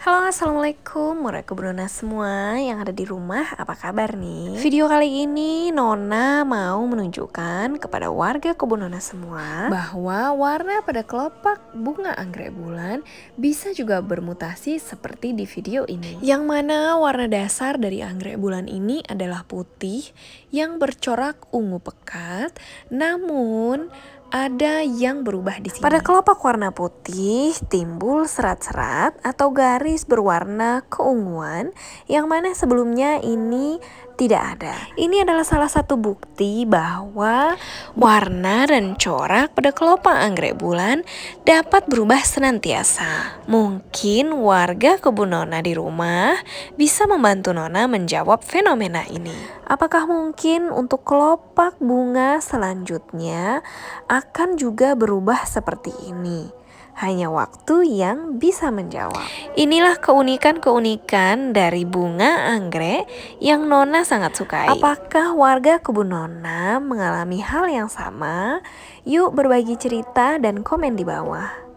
Halo assalamualaikum wabarakatuh semua yang ada di rumah apa kabar nih Video kali ini Nona mau menunjukkan kepada warga Nona semua Bahwa warna pada kelopak bunga anggrek bulan bisa juga bermutasi seperti di video ini Yang mana warna dasar dari anggrek bulan ini adalah putih yang bercorak ungu pekat Namun ada yang berubah di sini. Pada kelopak warna putih timbul serat-serat atau garis berwarna keunguan yang mana sebelumnya ini tidak ada. Ini adalah salah satu bukti bahwa warna dan corak pada kelopak anggrek bulan dapat berubah senantiasa. Mungkin warga kebun Nona di rumah bisa membantu Nona menjawab fenomena ini. Apakah mungkin untuk kelopak bunga selanjutnya akan juga berubah seperti ini? hanya waktu yang bisa menjawab. Inilah keunikan-keunikan dari bunga anggrek yang Nona sangat sukai. Apakah warga Kebun Nona mengalami hal yang sama? Yuk berbagi cerita dan komen di bawah.